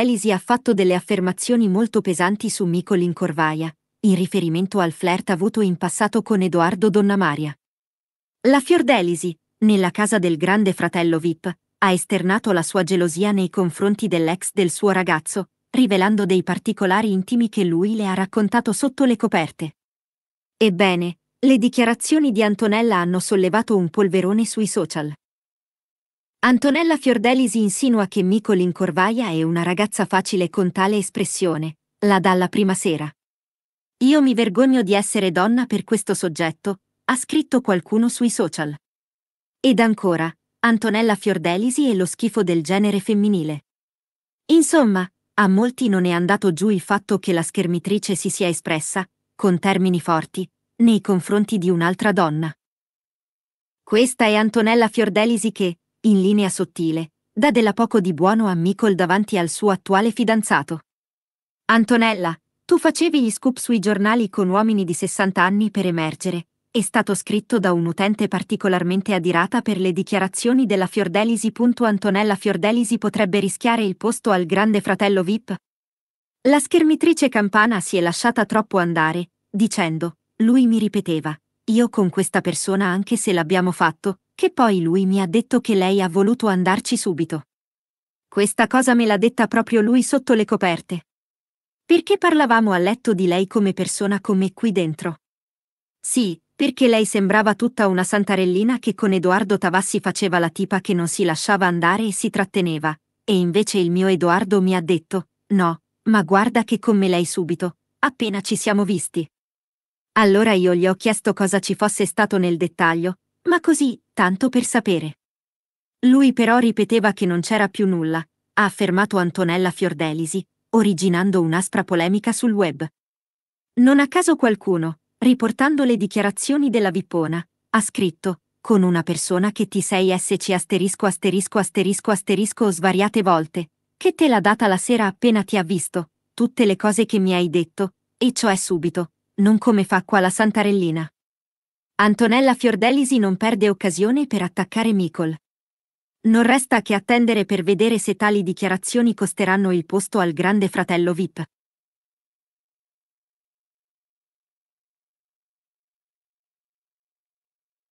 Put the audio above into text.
Trelisi ha fatto delle affermazioni molto pesanti su Micolin Corvaia, in riferimento al flirt avuto in passato con Edoardo Donna Maria. La Fiordelisi, nella casa del grande fratello Vip, ha esternato la sua gelosia nei confronti dell'ex del suo ragazzo, rivelando dei particolari intimi che lui le ha raccontato sotto le coperte. Ebbene, le dichiarazioni di Antonella hanno sollevato un polverone sui social. Antonella Fiordelisi insinua che Micolin Corvaia è una ragazza facile con tale espressione, la dalla prima sera. Io mi vergogno di essere donna per questo soggetto, ha scritto qualcuno sui social. Ed ancora, Antonella Fiordelisi e lo schifo del genere femminile. Insomma, a molti non è andato giù il fatto che la schermitrice si sia espressa, con termini forti, nei confronti di un'altra donna. Questa è Antonella Fiordelisi che, in linea sottile, dà della poco di buono a Michael davanti al suo attuale fidanzato. Antonella, tu facevi gli scoop sui giornali con uomini di 60 anni per emergere, è stato scritto da un'utente particolarmente adirata per le dichiarazioni della Fiordelisi. Antonella Fiordelisi potrebbe rischiare il posto al grande fratello VIP? La schermitrice campana si è lasciata troppo andare, dicendo, lui mi ripeteva, io con questa persona anche se l'abbiamo fatto, che poi lui mi ha detto che lei ha voluto andarci subito. Questa cosa me l'ha detta proprio lui sotto le coperte. Perché parlavamo a letto di lei come persona come qui dentro? Sì, perché lei sembrava tutta una santarellina che con Edoardo Tavassi faceva la tipa che non si lasciava andare e si tratteneva, e invece il mio Edoardo mi ha detto, no, ma guarda che con me lei subito, appena ci siamo visti. Allora io gli ho chiesto cosa ci fosse stato nel dettaglio, ma così, tanto per sapere. Lui però ripeteva che non c'era più nulla, ha affermato Antonella Fiordelisi, originando un'aspra polemica sul web. Non a caso qualcuno, riportando le dichiarazioni della Vippona, ha scritto, con una persona che ti sei sc asterisco asterisco asterisco asterisco svariate volte, che te l'ha data la sera appena ti ha visto, tutte le cose che mi hai detto, e cioè subito, non come fa qua la Santarellina. Antonella Fiordelisi non perde occasione per attaccare Mikol. Non resta che attendere per vedere se tali dichiarazioni costeranno il posto al grande fratello VIP.